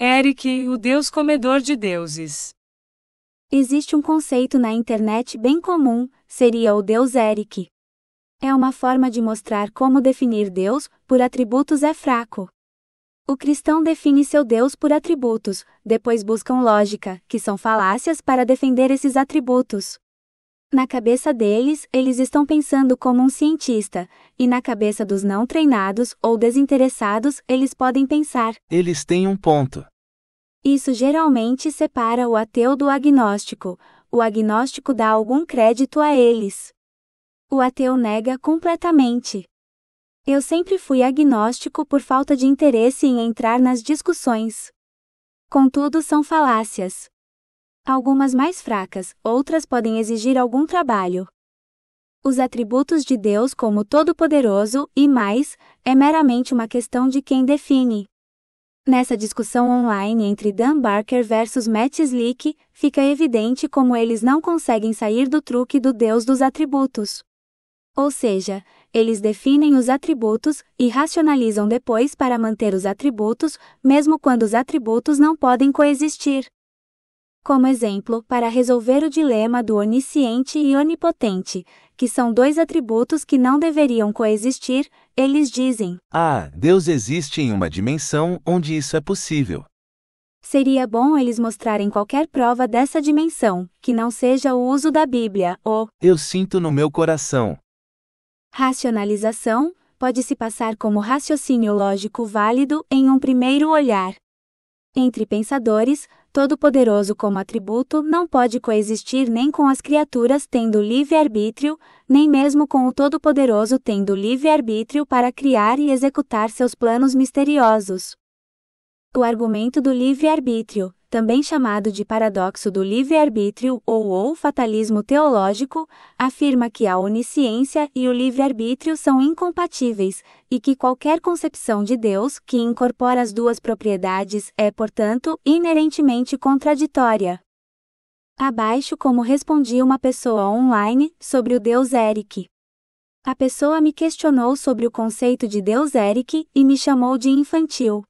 Eric, o deus comedor de deuses. Existe um conceito na internet bem comum, seria o deus Eric. É uma forma de mostrar como definir Deus por atributos é fraco. O cristão define seu Deus por atributos, depois buscam lógica, que são falácias para defender esses atributos. Na cabeça deles, eles estão pensando como um cientista, e na cabeça dos não treinados ou desinteressados, eles podem pensar. Eles têm um ponto. Isso geralmente separa o ateu do agnóstico. O agnóstico dá algum crédito a eles. O ateu nega completamente. Eu sempre fui agnóstico por falta de interesse em entrar nas discussões. Contudo, são falácias. Algumas mais fracas, outras podem exigir algum trabalho. Os atributos de Deus como Todo-Poderoso e mais, é meramente uma questão de quem define. Nessa discussão online entre Dan Barker versus Matt Slick, fica evidente como eles não conseguem sair do truque do Deus dos atributos. Ou seja, eles definem os atributos e racionalizam depois para manter os atributos, mesmo quando os atributos não podem coexistir como exemplo para resolver o dilema do onisciente e onipotente, que são dois atributos que não deveriam coexistir, eles dizem: Ah, Deus existe em uma dimensão onde isso é possível. Seria bom eles mostrarem qualquer prova dessa dimensão, que não seja o uso da Bíblia ou Eu sinto no meu coração. Racionalização pode se passar como raciocínio lógico válido em um primeiro olhar, entre pensadores, todo-poderoso como atributo não pode coexistir nem com as criaturas tendo livre-arbítrio, nem mesmo com o todo-poderoso tendo livre-arbítrio para criar e executar seus planos misteriosos. O argumento do livre-arbítrio, também chamado de paradoxo do livre-arbítrio ou ou fatalismo teológico, afirma que a onisciência e o livre-arbítrio são incompatíveis e que qualquer concepção de Deus que incorpora as duas propriedades é, portanto, inerentemente contraditória. Abaixo como respondi uma pessoa online sobre o Deus Eric. A pessoa me questionou sobre o conceito de Deus Eric e me chamou de infantil.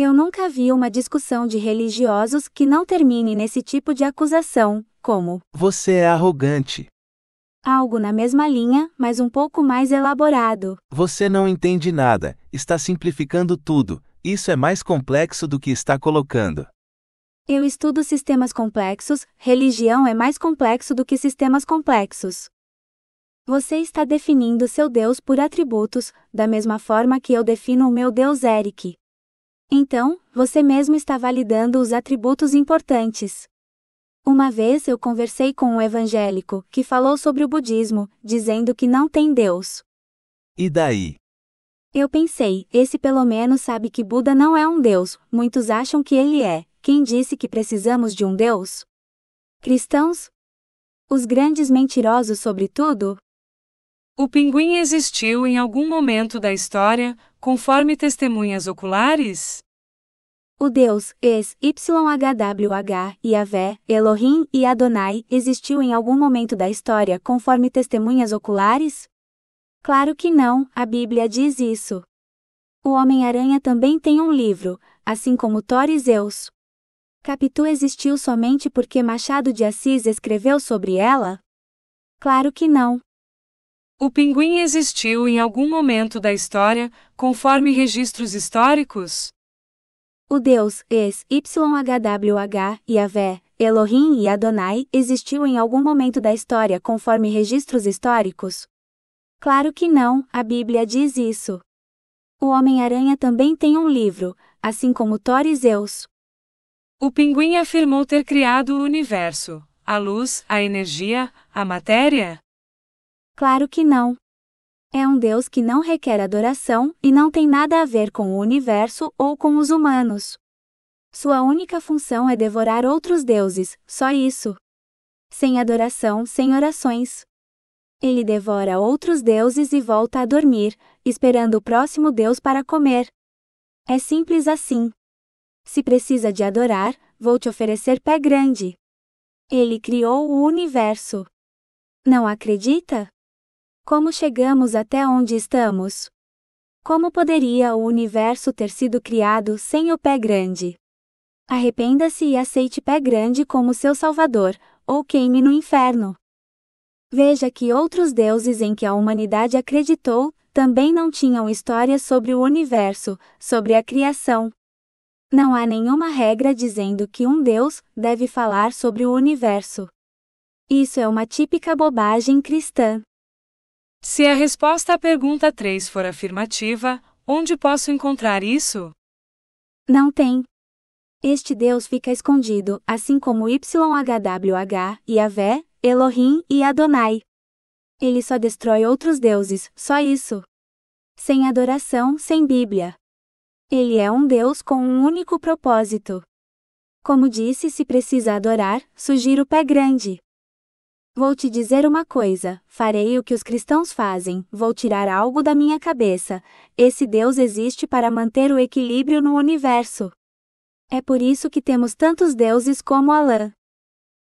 Eu nunca vi uma discussão de religiosos que não termine nesse tipo de acusação, como: Você é arrogante. Algo na mesma linha, mas um pouco mais elaborado. Você não entende nada, está simplificando tudo, isso é mais complexo do que está colocando. Eu estudo sistemas complexos, religião é mais complexo do que sistemas complexos. Você está definindo seu Deus por atributos, da mesma forma que eu defino o meu Deus Eric. Então, você mesmo está validando os atributos importantes. Uma vez eu conversei com um evangélico que falou sobre o budismo, dizendo que não tem Deus. E daí? Eu pensei, esse pelo menos sabe que Buda não é um Deus, muitos acham que ele é. Quem disse que precisamos de um Deus? Cristãos? Os grandes mentirosos, sobretudo? O pinguim existiu em algum momento da história, conforme testemunhas oculares? O Deus, ex, YHWH, Yahvé, Elohim e Adonai, existiu em algum momento da história conforme testemunhas oculares? Claro que não, a Bíblia diz isso. O Homem-Aranha também tem um livro, assim como Thor e Zeus. Capitu existiu somente porque Machado de Assis escreveu sobre ela? Claro que não. O pinguim existiu em algum momento da história, conforme registros históricos? O deus H YHWH, Yahvé, Elohim e Adonai existiu em algum momento da história conforme registros históricos? Claro que não, a Bíblia diz isso. O Homem-Aranha também tem um livro, assim como Thor e Zeus. O pinguim afirmou ter criado o universo, a luz, a energia, a matéria? Claro que não. É um Deus que não requer adoração e não tem nada a ver com o universo ou com os humanos. Sua única função é devorar outros deuses, só isso. Sem adoração, sem orações. Ele devora outros deuses e volta a dormir, esperando o próximo deus para comer. É simples assim. Se precisa de adorar, vou te oferecer pé grande. Ele criou o universo. Não acredita? Como chegamos até onde estamos? Como poderia o universo ter sido criado sem o pé grande? Arrependa-se e aceite pé grande como seu salvador, ou queime no inferno. Veja que outros deuses em que a humanidade acreditou também não tinham histórias sobre o universo, sobre a criação. Não há nenhuma regra dizendo que um Deus deve falar sobre o universo. Isso é uma típica bobagem cristã. Se a resposta à pergunta 3 for afirmativa, onde posso encontrar isso? Não tem. Este Deus fica escondido, assim como YHWH, Yahvé, Elohim e Adonai. Ele só destrói outros deuses, só isso. Sem adoração, sem Bíblia. Ele é um Deus com um único propósito. Como disse, se precisa adorar, sugiro o pé grande. Vou te dizer uma coisa: farei o que os cristãos fazem, vou tirar algo da minha cabeça. Esse Deus existe para manter o equilíbrio no universo. É por isso que temos tantos deuses como Alã.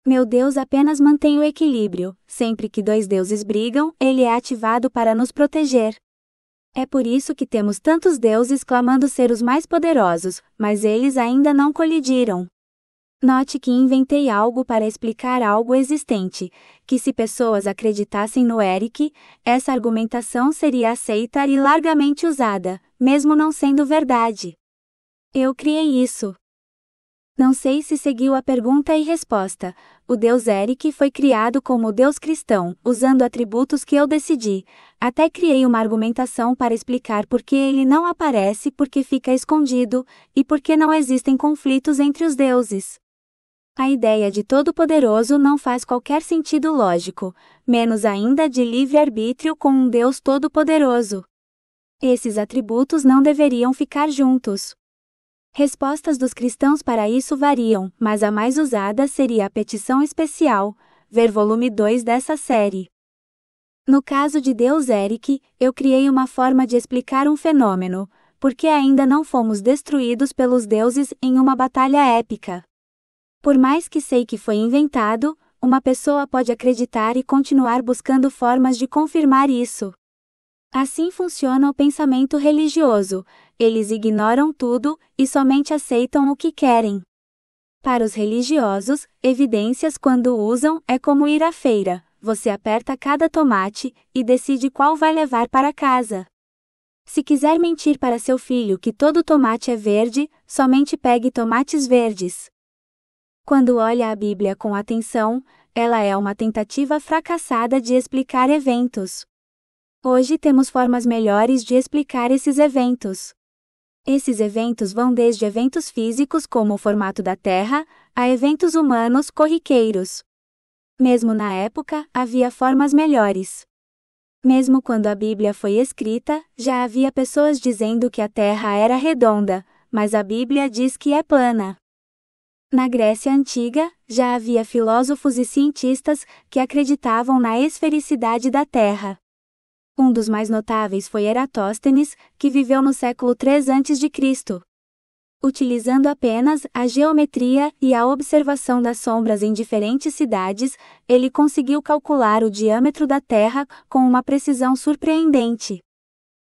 Meu Deus apenas mantém o equilíbrio. Sempre que dois deuses brigam, ele é ativado para nos proteger. É por isso que temos tantos deuses clamando ser os mais poderosos, mas eles ainda não colidiram. Note que inventei algo para explicar algo existente, que se pessoas acreditassem no Eric, essa argumentação seria aceita e largamente usada, mesmo não sendo verdade. Eu criei isso. Não sei se seguiu a pergunta e resposta. O Deus Eric foi criado como Deus cristão, usando atributos que eu decidi. Até criei uma argumentação para explicar por que ele não aparece, porque fica escondido, e por que não existem conflitos entre os deuses. A ideia de Todo-Poderoso não faz qualquer sentido lógico, menos ainda de livre-arbítrio com um Deus Todo-Poderoso. Esses atributos não deveriam ficar juntos. Respostas dos cristãos para isso variam, mas a mais usada seria a petição especial, ver volume 2 dessa série. No caso de Deus Eric, eu criei uma forma de explicar um fenômeno, porque ainda não fomos destruídos pelos deuses em uma batalha épica. Por mais que sei que foi inventado, uma pessoa pode acreditar e continuar buscando formas de confirmar isso. Assim funciona o pensamento religioso, eles ignoram tudo e somente aceitam o que querem. Para os religiosos, evidências quando usam é como ir à feira, você aperta cada tomate e decide qual vai levar para casa. Se quiser mentir para seu filho que todo tomate é verde, somente pegue tomates verdes. Quando olha a Bíblia com atenção, ela é uma tentativa fracassada de explicar eventos. Hoje temos formas melhores de explicar esses eventos. Esses eventos vão desde eventos físicos, como o formato da Terra, a eventos humanos corriqueiros. Mesmo na época, havia formas melhores. Mesmo quando a Bíblia foi escrita, já havia pessoas dizendo que a Terra era redonda, mas a Bíblia diz que é plana. Na Grécia Antiga, já havia filósofos e cientistas que acreditavam na esfericidade da Terra. Um dos mais notáveis foi Eratóstenes, que viveu no século III a.C. Utilizando apenas a geometria e a observação das sombras em diferentes cidades, ele conseguiu calcular o diâmetro da Terra com uma precisão surpreendente.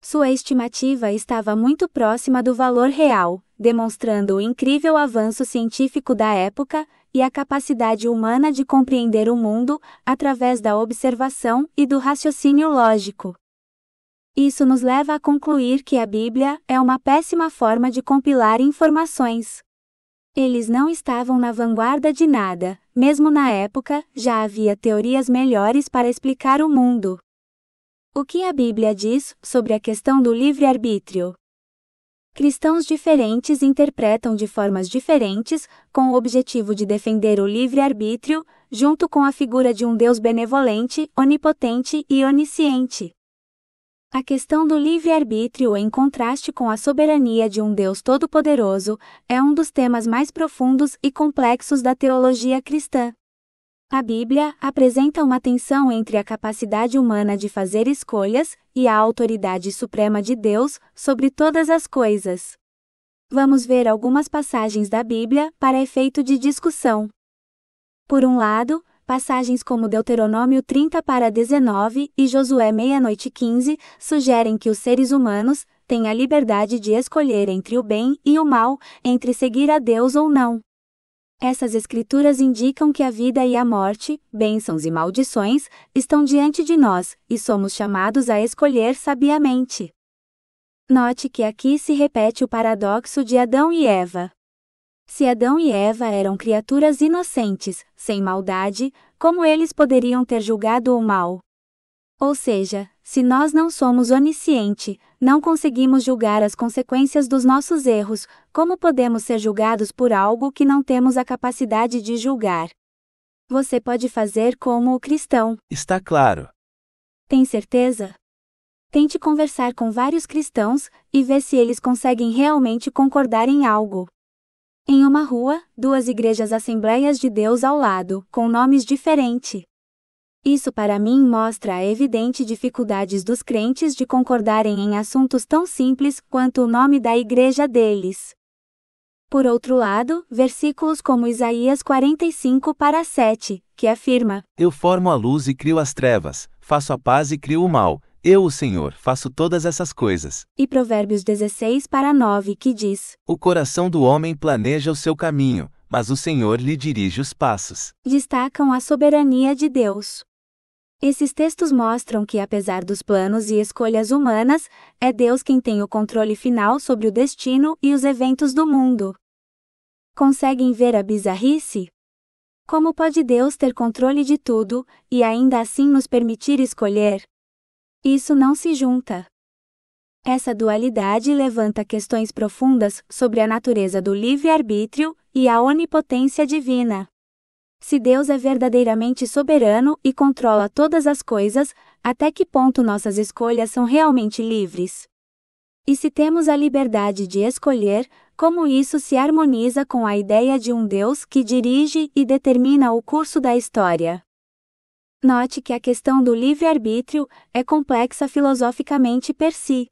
Sua estimativa estava muito próxima do valor real, demonstrando o incrível avanço científico da época e a capacidade humana de compreender o mundo através da observação e do raciocínio lógico. Isso nos leva a concluir que a Bíblia é uma péssima forma de compilar informações. Eles não estavam na vanguarda de nada, mesmo na época, já havia teorias melhores para explicar o mundo. O que a Bíblia diz sobre a questão do livre-arbítrio? Cristãos diferentes interpretam de formas diferentes, com o objetivo de defender o livre-arbítrio, junto com a figura de um Deus benevolente, onipotente e onisciente. A questão do livre-arbítrio, em contraste com a soberania de um Deus todo-poderoso, é um dos temas mais profundos e complexos da teologia cristã. A Bíblia apresenta uma tensão entre a capacidade humana de fazer escolhas e a autoridade suprema de Deus sobre todas as coisas. Vamos ver algumas passagens da Bíblia para efeito de discussão. Por um lado, passagens como Deuteronômio 30 para 19 e Josué meia-noite 15 sugerem que os seres humanos têm a liberdade de escolher entre o bem e o mal, entre seguir a Deus ou não. Essas escrituras indicam que a vida e a morte, bênçãos e maldições, estão diante de nós, e somos chamados a escolher sabiamente. Note que aqui se repete o paradoxo de Adão e Eva. Se Adão e Eva eram criaturas inocentes, sem maldade, como eles poderiam ter julgado o mal? Ou seja, se nós não somos onisciente, não conseguimos julgar as consequências dos nossos erros, como podemos ser julgados por algo que não temos a capacidade de julgar? Você pode fazer como o cristão. Está claro. Tem certeza? Tente conversar com vários cristãos e ver se eles conseguem realmente concordar em algo. Em uma rua, duas igrejas Assembleias de Deus ao lado, com nomes diferentes. Isso para mim mostra a evidente dificuldades dos crentes de concordarem em assuntos tão simples quanto o nome da igreja deles. Por outro lado, versículos como Isaías 45 para 7, que afirma: Eu formo a luz e crio as trevas, faço a paz e crio o mal. Eu, o Senhor, faço todas essas coisas. E Provérbios 16 para 9, que diz: O coração do homem planeja o seu caminho, mas o Senhor lhe dirige os passos. Destacam a soberania de Deus. Esses textos mostram que, apesar dos planos e escolhas humanas, é Deus quem tem o controle final sobre o destino e os eventos do mundo. Conseguem ver a bizarrice? Como pode Deus ter controle de tudo e ainda assim nos permitir escolher? Isso não se junta. Essa dualidade levanta questões profundas sobre a natureza do livre-arbítrio e a onipotência divina. Se Deus é verdadeiramente soberano e controla todas as coisas, até que ponto nossas escolhas são realmente livres? E se temos a liberdade de escolher, como isso se harmoniza com a ideia de um Deus que dirige e determina o curso da história? Note que a questão do livre-arbítrio é complexa filosoficamente per si.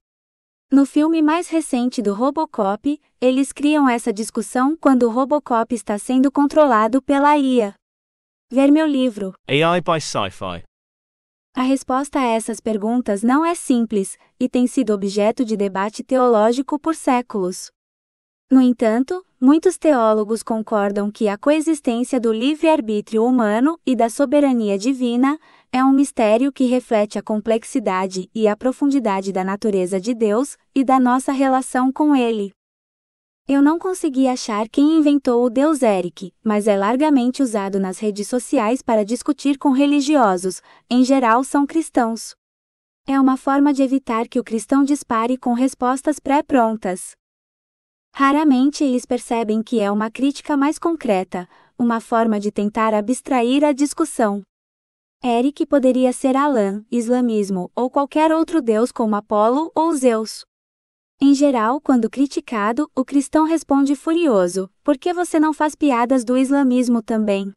No filme mais recente do Robocop, eles criam essa discussão quando o Robocop está sendo controlado pela IA. Ver meu livro. AI by Sci-Fi. A resposta a essas perguntas não é simples e tem sido objeto de debate teológico por séculos. No entanto, muitos teólogos concordam que a coexistência do livre-arbítrio humano e da soberania divina é um mistério que reflete a complexidade e a profundidade da natureza de Deus e da nossa relação com Ele. Eu não consegui achar quem inventou o Deus Eric, mas é largamente usado nas redes sociais para discutir com religiosos, em geral são cristãos. É uma forma de evitar que o cristão dispare com respostas pré-prontas. Raramente eles percebem que é uma crítica mais concreta, uma forma de tentar abstrair a discussão. Eric poderia ser Alã, islamismo ou qualquer outro deus como Apolo ou Zeus. Em geral, quando criticado, o cristão responde furioso: por que você não faz piadas do islamismo também?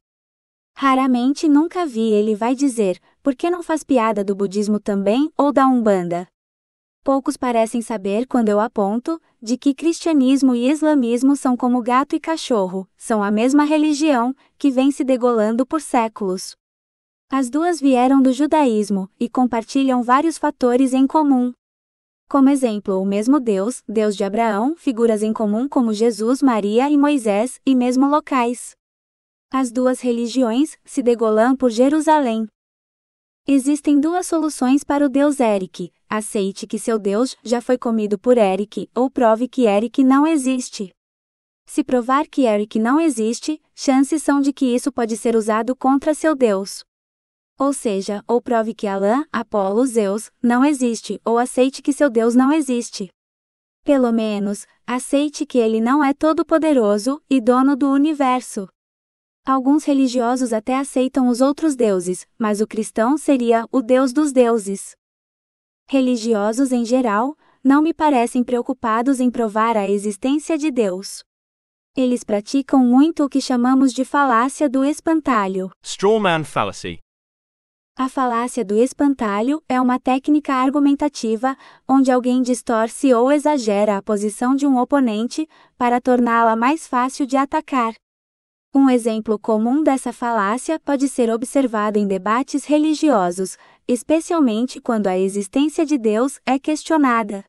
Raramente nunca vi ele vai dizer: por que não faz piada do budismo também ou da umbanda? Poucos parecem saber quando eu aponto de que cristianismo e islamismo são como gato e cachorro, são a mesma religião que vem se degolando por séculos. As duas vieram do judaísmo e compartilham vários fatores em comum. Como exemplo, o mesmo Deus, Deus de Abraão, figuras em comum como Jesus, Maria e Moisés, e mesmo locais. As duas religiões se degolam por Jerusalém. Existem duas soluções para o Deus Eric: aceite que seu Deus já foi comido por Eric ou prove que Eric não existe. Se provar que Eric não existe, chances são de que isso pode ser usado contra seu Deus. Ou seja, ou prove que Alã, Apolo, Zeus, não existe, ou aceite que seu Deus não existe. Pelo menos, aceite que ele não é todo-poderoso e dono do universo. Alguns religiosos até aceitam os outros deuses, mas o cristão seria o Deus dos deuses. Religiosos em geral, não me parecem preocupados em provar a existência de Deus. Eles praticam muito o que chamamos de falácia do espantalho. Strawman fallacy. A falácia do espantalho é uma técnica argumentativa onde alguém distorce ou exagera a posição de um oponente para torná-la mais fácil de atacar. Um exemplo comum dessa falácia pode ser observado em debates religiosos, especialmente quando a existência de Deus é questionada.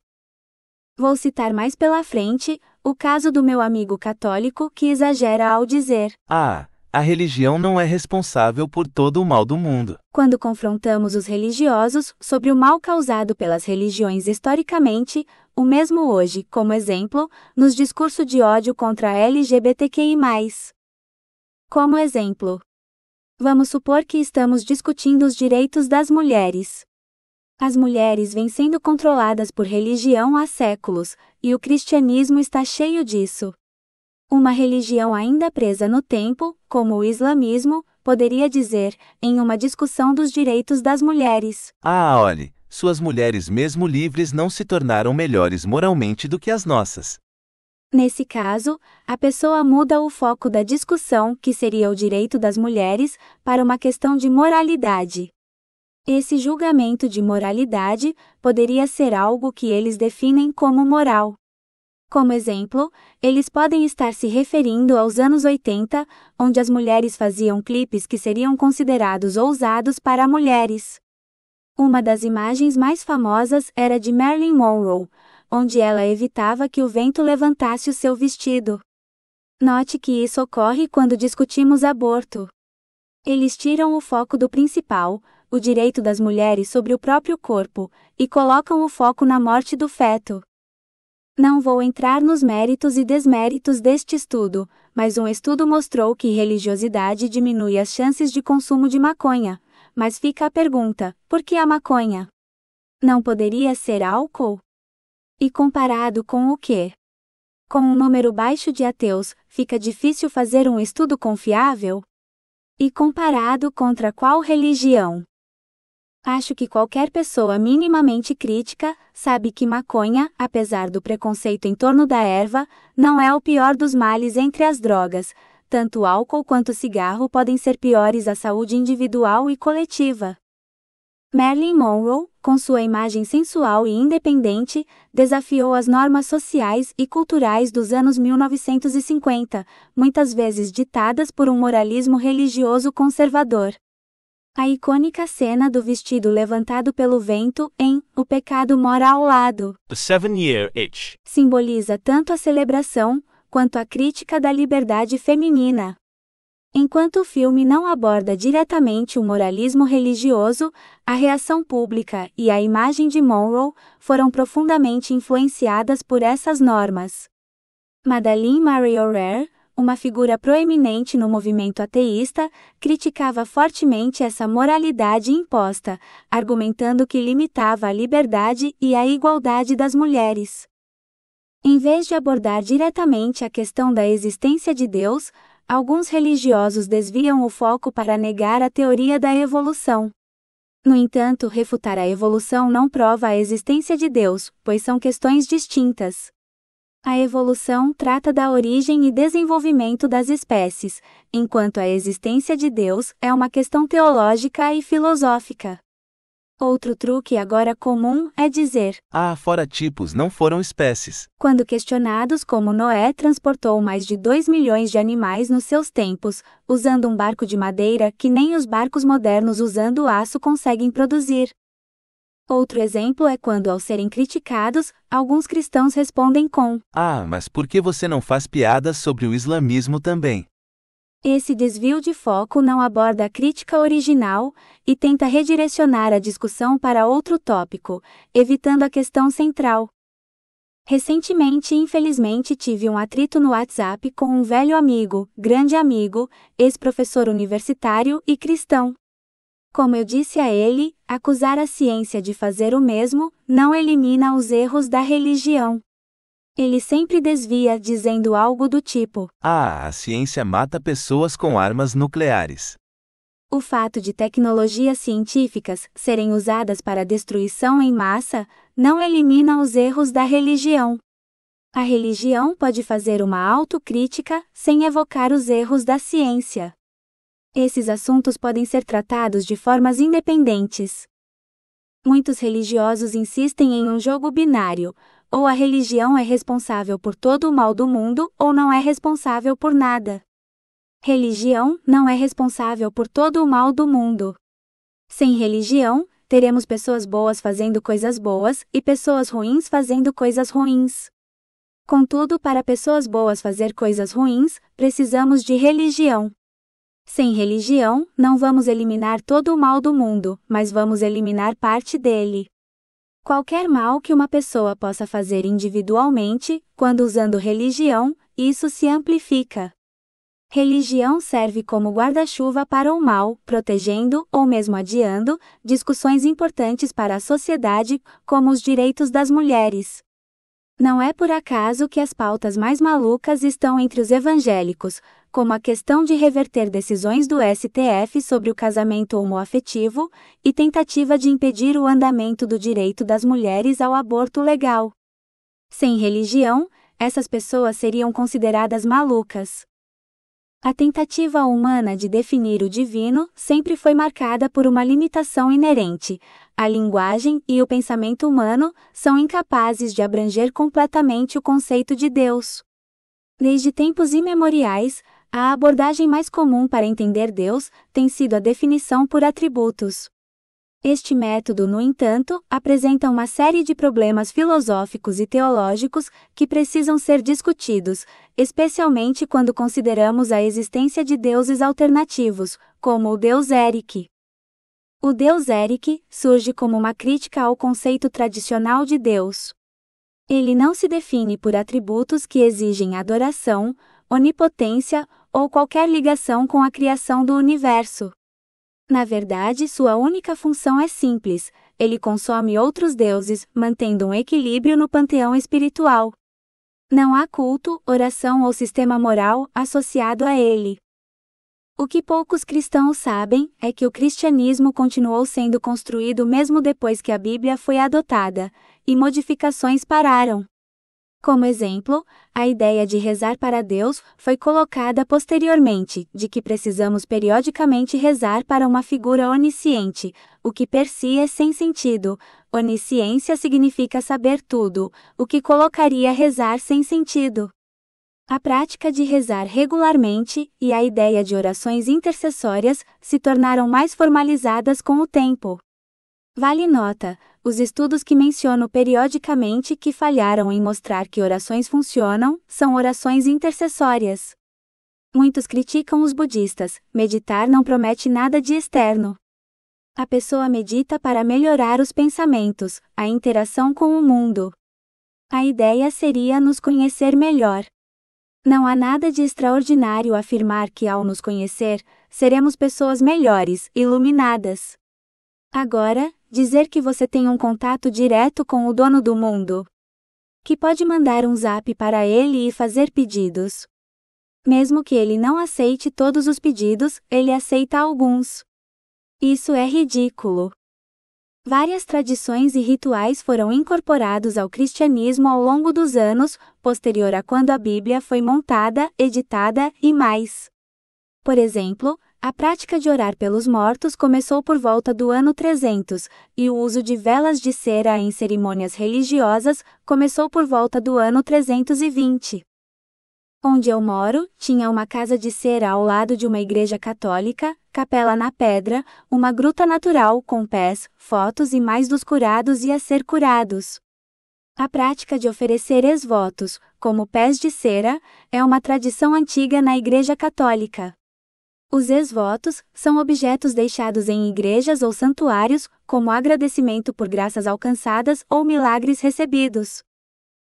Vou citar mais pela frente o caso do meu amigo católico que exagera ao dizer: Ah, a religião não é responsável por todo o mal do mundo. Quando confrontamos os religiosos sobre o mal causado pelas religiões historicamente, o mesmo hoje, como exemplo, nos discurso de ódio contra LGBTQI. Como exemplo, vamos supor que estamos discutindo os direitos das mulheres. As mulheres vêm sendo controladas por religião há séculos, e o cristianismo está cheio disso. Uma religião ainda presa no tempo, como o islamismo, poderia dizer, em uma discussão dos direitos das mulheres. Ah, olhe, suas mulheres, mesmo livres, não se tornaram melhores moralmente do que as nossas. Nesse caso, a pessoa muda o foco da discussão, que seria o direito das mulheres, para uma questão de moralidade. Esse julgamento de moralidade poderia ser algo que eles definem como moral. Como exemplo, eles podem estar se referindo aos anos 80, onde as mulheres faziam clipes que seriam considerados ousados para mulheres. Uma das imagens mais famosas era de Marilyn Monroe, onde ela evitava que o vento levantasse o seu vestido. Note que isso ocorre quando discutimos aborto. Eles tiram o foco do principal, o direito das mulheres sobre o próprio corpo, e colocam o foco na morte do feto. Não vou entrar nos méritos e desméritos deste estudo, mas um estudo mostrou que religiosidade diminui as chances de consumo de maconha. Mas fica a pergunta: por que a maconha? Não poderia ser álcool? E comparado com o quê? Com um número baixo de ateus, fica difícil fazer um estudo confiável? E comparado contra qual religião? Acho que qualquer pessoa minimamente crítica sabe que maconha, apesar do preconceito em torno da erva, não é o pior dos males entre as drogas. Tanto álcool quanto cigarro podem ser piores à saúde individual e coletiva. Marilyn Monroe, com sua imagem sensual e independente, desafiou as normas sociais e culturais dos anos 1950, muitas vezes ditadas por um moralismo religioso conservador. A icônica cena do vestido levantado pelo vento em O Pecado Mora ao Lado simboliza tanto a celebração quanto a crítica da liberdade feminina. Enquanto o filme não aborda diretamente o moralismo religioso, a reação pública e a imagem de Monroe foram profundamente influenciadas por essas normas. Madeline Marie O'Rare, uma figura proeminente no movimento ateísta, criticava fortemente essa moralidade imposta, argumentando que limitava a liberdade e a igualdade das mulheres. Em vez de abordar diretamente a questão da existência de Deus, alguns religiosos desviam o foco para negar a teoria da evolução. No entanto, refutar a evolução não prova a existência de Deus, pois são questões distintas. A evolução trata da origem e desenvolvimento das espécies, enquanto a existência de Deus é uma questão teológica e filosófica. Outro truque agora comum é dizer: Ah, fora tipos, não foram espécies. Quando questionados como Noé transportou mais de 2 milhões de animais nos seus tempos, usando um barco de madeira que nem os barcos modernos usando aço conseguem produzir. Outro exemplo é quando, ao serem criticados, alguns cristãos respondem com: Ah, mas por que você não faz piadas sobre o islamismo também? Esse desvio de foco não aborda a crítica original e tenta redirecionar a discussão para outro tópico, evitando a questão central. Recentemente, infelizmente, tive um atrito no WhatsApp com um velho amigo, grande amigo, ex-professor universitário e cristão. Como eu disse a ele, acusar a ciência de fazer o mesmo não elimina os erros da religião. Ele sempre desvia dizendo algo do tipo: Ah, a ciência mata pessoas com armas nucleares. O fato de tecnologias científicas serem usadas para destruição em massa não elimina os erros da religião. A religião pode fazer uma autocrítica sem evocar os erros da ciência. Esses assuntos podem ser tratados de formas independentes. Muitos religiosos insistem em um jogo binário: ou a religião é responsável por todo o mal do mundo, ou não é responsável por nada. Religião não é responsável por todo o mal do mundo. Sem religião, teremos pessoas boas fazendo coisas boas e pessoas ruins fazendo coisas ruins. Contudo, para pessoas boas fazer coisas ruins, precisamos de religião. Sem religião, não vamos eliminar todo o mal do mundo, mas vamos eliminar parte dele. Qualquer mal que uma pessoa possa fazer individualmente, quando usando religião, isso se amplifica. Religião serve como guarda-chuva para o mal, protegendo, ou mesmo adiando, discussões importantes para a sociedade, como os direitos das mulheres. Não é por acaso que as pautas mais malucas estão entre os evangélicos, como a questão de reverter decisões do STF sobre o casamento homoafetivo e tentativa de impedir o andamento do direito das mulheres ao aborto legal. Sem religião, essas pessoas seriam consideradas malucas. A tentativa humana de definir o divino sempre foi marcada por uma limitação inerente. A linguagem e o pensamento humano são incapazes de abranger completamente o conceito de Deus. Desde tempos imemoriais, a abordagem mais comum para entender Deus tem sido a definição por atributos. Este método, no entanto, apresenta uma série de problemas filosóficos e teológicos que precisam ser discutidos, especialmente quando consideramos a existência de deuses alternativos, como o deus Eric. O deus Eric surge como uma crítica ao conceito tradicional de Deus. Ele não se define por atributos que exigem adoração, onipotência ou qualquer ligação com a criação do universo. Na verdade, sua única função é simples: ele consome outros deuses, mantendo um equilíbrio no panteão espiritual. Não há culto, oração ou sistema moral associado a ele. O que poucos cristãos sabem é que o cristianismo continuou sendo construído mesmo depois que a Bíblia foi adotada, e modificações pararam. Como exemplo, a ideia de rezar para Deus foi colocada posteriormente, de que precisamos periodicamente rezar para uma figura onisciente, o que per si é sem sentido. Onisciência significa saber tudo, o que colocaria rezar sem sentido. A prática de rezar regularmente e a ideia de orações intercessórias se tornaram mais formalizadas com o tempo. Vale nota, os estudos que menciono periodicamente que falharam em mostrar que orações funcionam são orações intercessórias. Muitos criticam os budistas, meditar não promete nada de externo. A pessoa medita para melhorar os pensamentos, a interação com o mundo. A ideia seria nos conhecer melhor. Não há nada de extraordinário afirmar que, ao nos conhecer, seremos pessoas melhores, iluminadas. Agora, dizer que você tem um contato direto com o dono do mundo. Que pode mandar um zap para ele e fazer pedidos. Mesmo que ele não aceite todos os pedidos, ele aceita alguns. Isso é ridículo. Várias tradições e rituais foram incorporados ao cristianismo ao longo dos anos, posterior a quando a Bíblia foi montada, editada e mais. Por exemplo, a prática de orar pelos mortos começou por volta do ano 300, e o uso de velas de cera em cerimônias religiosas começou por volta do ano 320. Onde eu moro, tinha uma casa de cera ao lado de uma igreja católica, capela na pedra, uma gruta natural com pés, fotos e mais dos curados e a ser curados. A prática de oferecer ex-votos, como pés de cera, é uma tradição antiga na Igreja Católica. Os ex-votos são objetos deixados em igrejas ou santuários, como agradecimento por graças alcançadas ou milagres recebidos.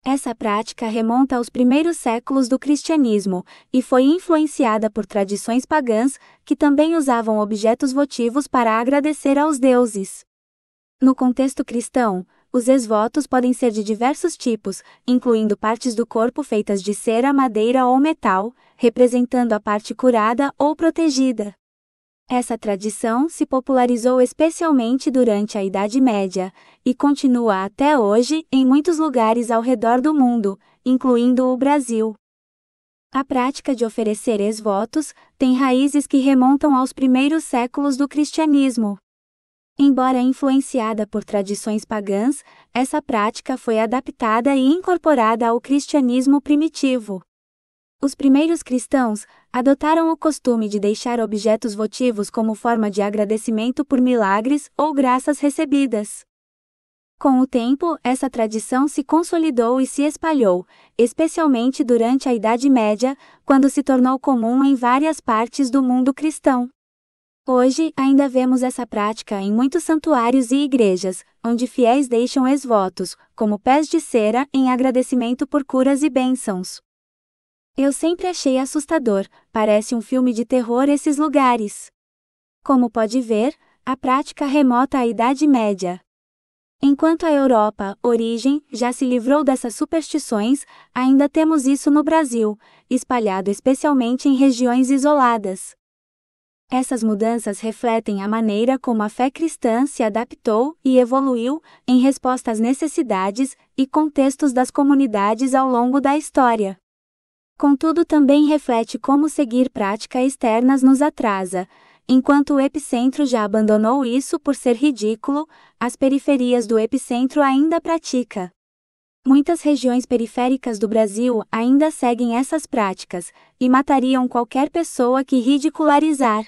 Essa prática remonta aos primeiros séculos do cristianismo e foi influenciada por tradições pagãs que também usavam objetos votivos para agradecer aos deuses. No contexto cristão, os esvotos podem ser de diversos tipos, incluindo partes do corpo feitas de cera, madeira ou metal, representando a parte curada ou protegida. Essa tradição se popularizou especialmente durante a Idade Média e continua até hoje em muitos lugares ao redor do mundo, incluindo o Brasil. A prática de oferecer esvotos tem raízes que remontam aos primeiros séculos do cristianismo. Embora influenciada por tradições pagãs, essa prática foi adaptada e incorporada ao cristianismo primitivo. Os primeiros cristãos adotaram o costume de deixar objetos votivos como forma de agradecimento por milagres ou graças recebidas. Com o tempo, essa tradição se consolidou e se espalhou, especialmente durante a Idade Média, quando se tornou comum em várias partes do mundo cristão. Hoje, ainda vemos essa prática em muitos santuários e igrejas, onde fiéis deixam ex-votos, como pés de cera, em agradecimento por curas e bênçãos. Eu sempre achei assustador, parece um filme de terror esses lugares. Como pode ver, a prática remota à Idade Média. Enquanto a Europa, origem, já se livrou dessas superstições, ainda temos isso no Brasil, espalhado especialmente em regiões isoladas. Essas mudanças refletem a maneira como a fé cristã se adaptou e evoluiu em resposta às necessidades e contextos das comunidades ao longo da história. Contudo, também reflete como seguir práticas externas nos atrasa. Enquanto o epicentro já abandonou isso por ser ridículo, as periferias do epicentro ainda pratica. Muitas regiões periféricas do Brasil ainda seguem essas práticas e matariam qualquer pessoa que ridicularizar.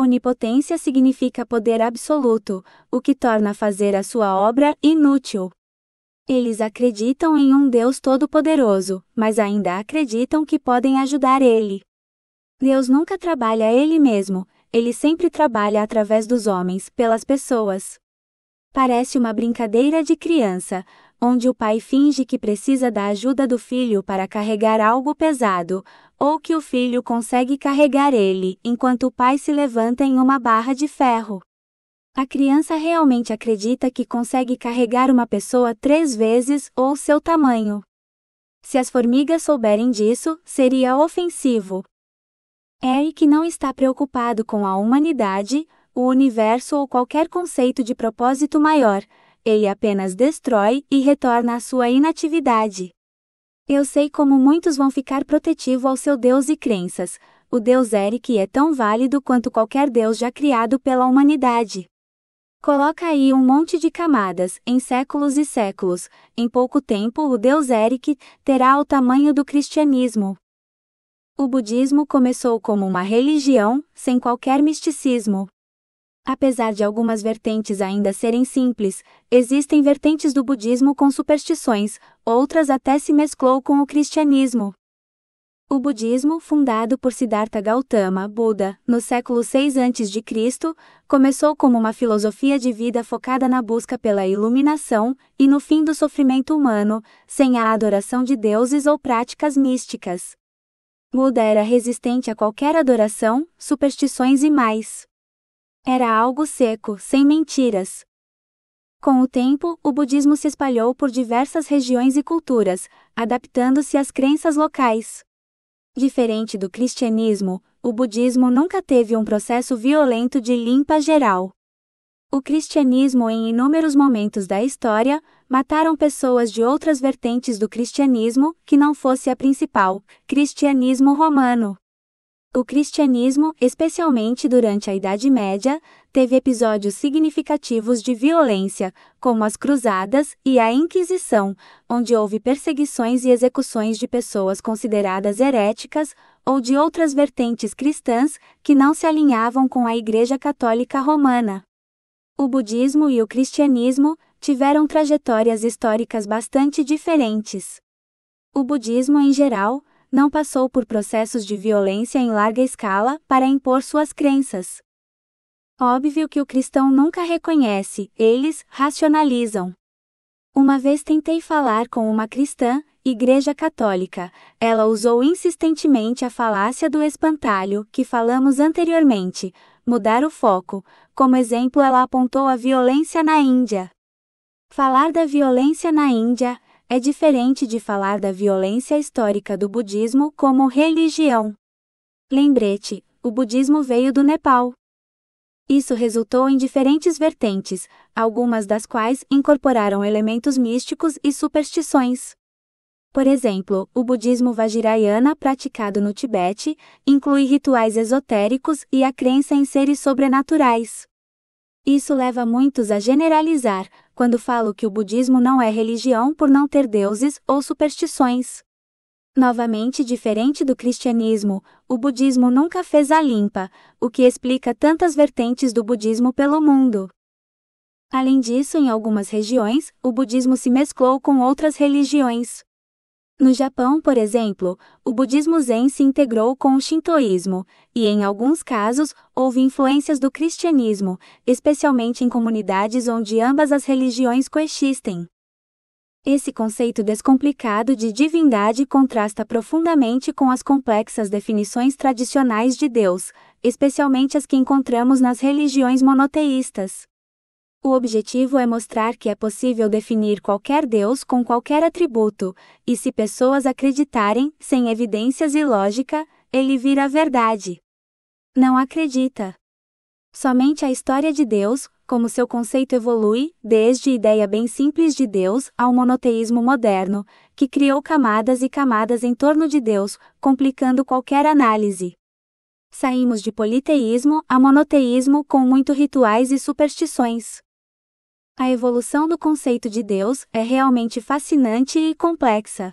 Onipotência significa poder absoluto, o que torna fazer a sua obra inútil. Eles acreditam em um Deus todo-poderoso, mas ainda acreditam que podem ajudar ele. Deus nunca trabalha ele mesmo, ele sempre trabalha através dos homens, pelas pessoas. Parece uma brincadeira de criança, onde o pai finge que precisa da ajuda do filho para carregar algo pesado, ou que o filho consegue carregar ele, enquanto o pai se levanta em uma barra de ferro. A criança realmente acredita que consegue carregar uma pessoa três vezes ou seu tamanho. Se as formigas souberem disso, seria ofensivo. Eric não está preocupado com a humanidade, o universo ou qualquer conceito de propósito maior, ele apenas destrói e retorna à sua inatividade. Eu sei como muitos vão ficar protetivo ao seu Deus e crenças, o Deus Eric é tão válido quanto qualquer Deus já criado pela humanidade. Coloca aí um monte de camadas, em séculos e séculos, em pouco tempo o Deus Eric terá o tamanho do cristianismo. O budismo começou como uma religião, sem qualquer misticismo. Apesar de algumas vertentes ainda serem simples, existem vertentes do budismo com superstições, outras até se mesclou com o cristianismo. O budismo, fundado por Siddhartha Gautama Buda no século 6 a.C., começou como uma filosofia de vida focada na busca pela iluminação e no fim do sofrimento humano, sem a adoração de deuses ou práticas místicas. Buda era resistente a qualquer adoração, superstições e mais. Era algo seco, sem mentiras. Com o tempo, o budismo se espalhou por diversas regiões e culturas, adaptando-se às crenças locais. Diferente do cristianismo, o budismo nunca teve um processo violento de limpa geral. O cristianismo, em inúmeros momentos da história, mataram pessoas de outras vertentes do cristianismo, que não fosse a principal, cristianismo romano. O cristianismo, especialmente durante a Idade Média, teve episódios significativos de violência, como as Cruzadas e a Inquisição, onde houve perseguições e execuções de pessoas consideradas heréticas ou de outras vertentes cristãs que não se alinhavam com a Igreja Católica Romana. O budismo e o cristianismo tiveram trajetórias históricas bastante diferentes. O budismo, em geral, não passou por processos de violência em larga escala para impor suas crenças. Óbvio que o cristão nunca reconhece, eles racionalizam. Uma vez tentei falar com uma cristã, Igreja Católica, ela usou insistentemente a falácia do espantalho que falamos anteriormente, mudar o foco. Como exemplo, ela apontou a violência na Índia. Falar da violência na Índia é diferente de falar da violência histórica do budismo como religião. Lembrete, o budismo veio do Nepal. Isso resultou em diferentes vertentes, algumas das quais incorporaram elementos místicos e superstições. Por exemplo, o budismo Vajrayana praticado no Tibete inclui rituais esotéricos e a crença em seres sobrenaturais. Isso leva muitos a generalizar, quando falo que o budismo não é religião por não ter deuses ou superstições. Novamente diferente do cristianismo, o budismo nunca fez a limpa, o que explica tantas vertentes do budismo pelo mundo. Além disso, em algumas regiões, o budismo se mesclou com outras religiões. No Japão, por exemplo, o budismo zen se integrou com o shintoísmo, e em alguns casos houve influências do cristianismo, especialmente em comunidades onde ambas as religiões coexistem. Esse conceito descomplicado de divindade contrasta profundamente com as complexas definições tradicionais de Deus, especialmente as que encontramos nas religiões monoteístas. O objetivo é mostrar que é possível definir qualquer Deus com qualquer atributo, e se pessoas acreditarem, sem evidências e lógica, ele vira verdade. Não acredita. Somente a história de Deus, como seu conceito evolui, desde ideia bem simples de Deus ao monoteísmo moderno, que criou camadas e camadas em torno de Deus, complicando qualquer análise. Saímos de politeísmo a monoteísmo com muito rituais e superstições. A evolução do conceito de Deus é realmente fascinante e complexa.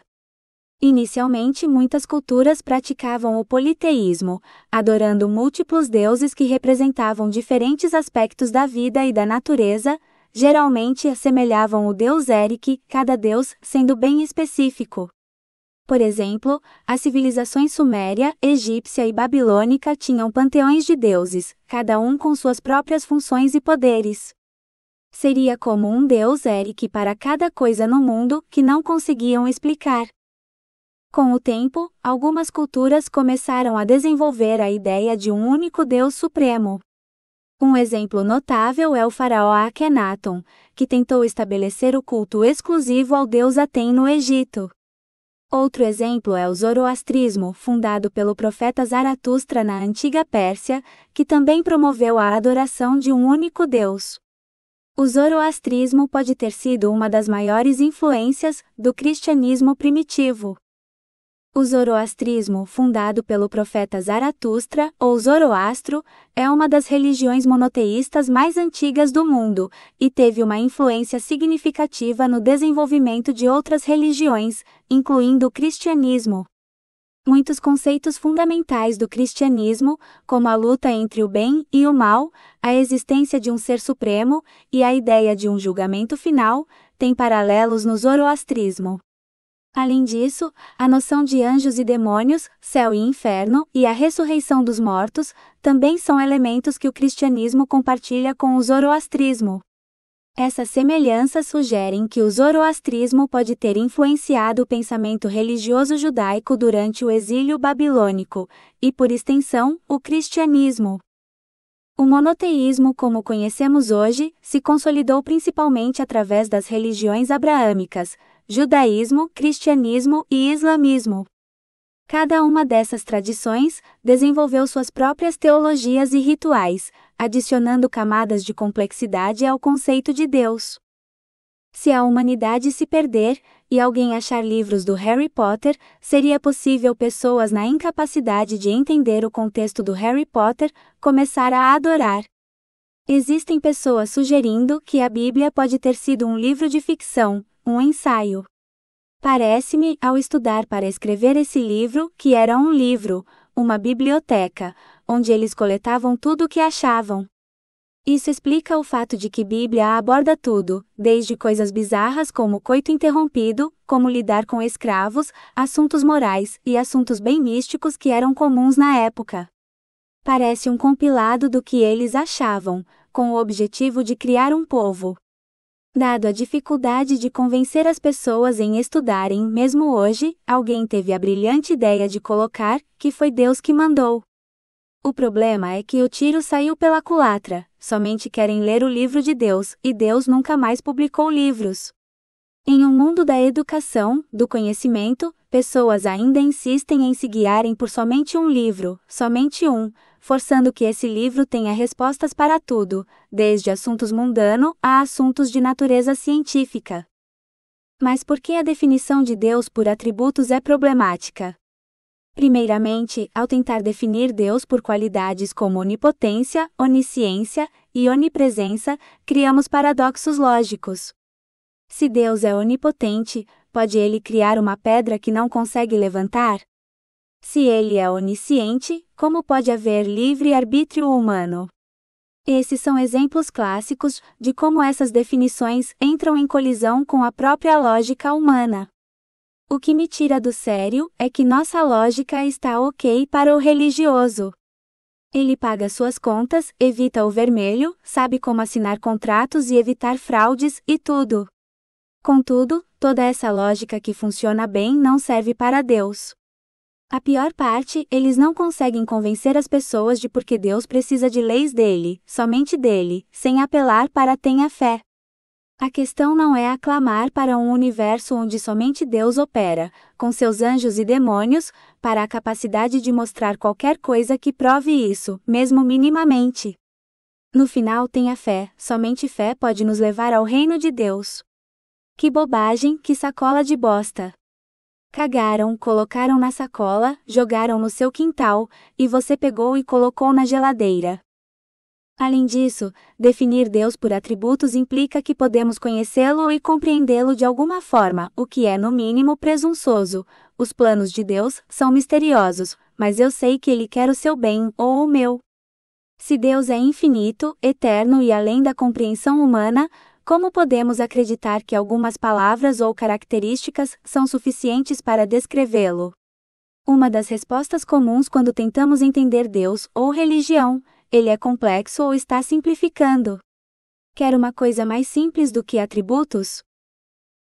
Inicialmente, muitas culturas praticavam o politeísmo, adorando múltiplos deuses que representavam diferentes aspectos da vida e da natureza, geralmente assemelhavam o deus Eric, cada deus sendo bem específico. Por exemplo, as civilizações suméria, egípcia e babilônica tinham panteões de deuses, cada um com suas próprias funções e poderes seria como um Deus Eric para cada coisa no mundo que não conseguiam explicar. Com o tempo, algumas culturas começaram a desenvolver a ideia de um único Deus Supremo. Um exemplo notável é o faraó Akhenaton, que tentou estabelecer o culto exclusivo ao deus Aten no Egito. Outro exemplo é o zoroastrismo, fundado pelo profeta Zaratustra na antiga Pérsia, que também promoveu a adoração de um único deus. O zoroastrismo pode ter sido uma das maiores influências do cristianismo primitivo. O zoroastrismo, fundado pelo profeta Zaratustra, ou Zoroastro, é uma das religiões monoteístas mais antigas do mundo e teve uma influência significativa no desenvolvimento de outras religiões, incluindo o cristianismo muitos conceitos fundamentais do cristianismo, como a luta entre o bem e o mal, a existência de um ser supremo e a ideia de um julgamento final, têm paralelos no zoroastrismo. Além disso, a noção de anjos e demônios, céu e inferno e a ressurreição dos mortos também são elementos que o cristianismo compartilha com o zoroastrismo. Essas semelhanças sugerem que o zoroastrismo pode ter influenciado o pensamento religioso judaico durante o exílio babilônico, e por extensão, o cristianismo. O monoteísmo como conhecemos hoje se consolidou principalmente através das religiões abraâmicas, judaísmo, cristianismo e islamismo. Cada uma dessas tradições desenvolveu suas próprias teologias e rituais, adicionando camadas de complexidade ao conceito de Deus. Se a humanidade se perder, e alguém achar livros do Harry Potter, seria possível pessoas na incapacidade de entender o contexto do Harry Potter começar a adorar. Existem pessoas sugerindo que a Bíblia pode ter sido um livro de ficção, um ensaio. Parece-me, ao estudar para escrever esse livro, que era um livro, uma biblioteca, onde eles coletavam tudo o que achavam. Isso explica o fato de que Bíblia aborda tudo, desde coisas bizarras como coito interrompido, como lidar com escravos, assuntos morais e assuntos bem místicos que eram comuns na época. Parece um compilado do que eles achavam, com o objetivo de criar um povo. Dado a dificuldade de convencer as pessoas em estudarem, mesmo hoje, alguém teve a brilhante ideia de colocar que foi Deus que mandou. O problema é que o tiro saiu pela culatra, somente querem ler o livro de Deus, e Deus nunca mais publicou livros. Em um mundo da educação, do conhecimento, pessoas ainda insistem em se guiarem por somente um livro, somente um, forçando que esse livro tenha respostas para tudo, desde assuntos mundano a assuntos de natureza científica. Mas por que a definição de Deus por atributos é problemática? Primeiramente, ao tentar definir Deus por qualidades como onipotência, onisciência e onipresença, criamos paradoxos lógicos. Se Deus é onipotente, pode ele criar uma pedra que não consegue levantar? Se ele é onisciente, como pode haver livre arbítrio humano? Esses são exemplos clássicos de como essas definições entram em colisão com a própria lógica humana. O que me tira do sério é que nossa lógica está ok para o religioso. Ele paga suas contas, evita o vermelho, sabe como assinar contratos e evitar fraudes e tudo. Contudo, toda essa lógica que funciona bem não serve para Deus. A pior parte, eles não conseguem convencer as pessoas de por que Deus precisa de leis dele, somente dele, sem apelar para tenha fé. A questão não é aclamar para um universo onde somente Deus opera, com seus anjos e demônios, para a capacidade de mostrar qualquer coisa que prove isso, mesmo minimamente. No final, tenha fé, somente fé pode nos levar ao reino de Deus. Que bobagem, que sacola de bosta! Cagaram, colocaram na sacola, jogaram no seu quintal, e você pegou e colocou na geladeira. Além disso, definir Deus por atributos implica que podemos conhecê-lo e compreendê-lo de alguma forma, o que é no mínimo presunçoso. Os planos de Deus são misteriosos, mas eu sei que ele quer o seu bem ou o meu. Se Deus é infinito, eterno e além da compreensão humana, como podemos acreditar que algumas palavras ou características são suficientes para descrevê-lo? Uma das respostas comuns quando tentamos entender Deus ou religião ele é complexo ou está simplificando. Quer uma coisa mais simples do que atributos?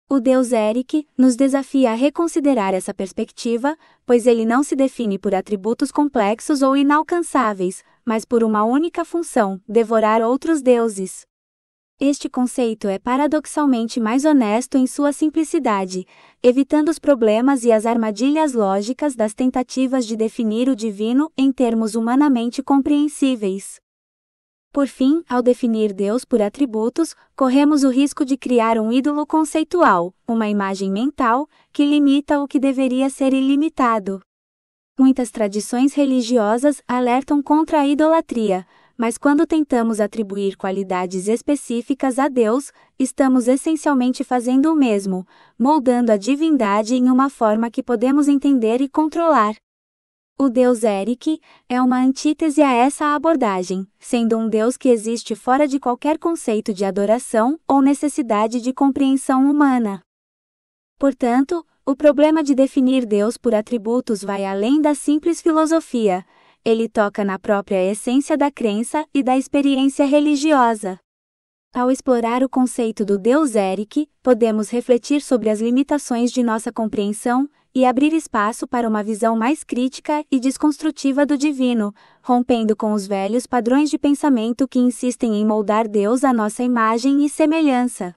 O Deus Eric nos desafia a reconsiderar essa perspectiva, pois ele não se define por atributos complexos ou inalcançáveis, mas por uma única função: devorar outros deuses. Este conceito é paradoxalmente mais honesto em sua simplicidade, evitando os problemas e as armadilhas lógicas das tentativas de definir o divino em termos humanamente compreensíveis. Por fim, ao definir Deus por atributos, corremos o risco de criar um ídolo conceitual, uma imagem mental, que limita o que deveria ser ilimitado. Muitas tradições religiosas alertam contra a idolatria, mas quando tentamos atribuir qualidades específicas a Deus, estamos essencialmente fazendo o mesmo, moldando a divindade em uma forma que podemos entender e controlar. O Deus Eric é uma antítese a essa abordagem, sendo um Deus que existe fora de qualquer conceito de adoração ou necessidade de compreensão humana. Portanto, o problema de definir Deus por atributos vai além da simples filosofia, ele toca na própria essência da crença e da experiência religiosa. Ao explorar o conceito do Deus Eric, podemos refletir sobre as limitações de nossa compreensão e abrir espaço para uma visão mais crítica e desconstrutiva do divino, rompendo com os velhos padrões de pensamento que insistem em moldar Deus à nossa imagem e semelhança.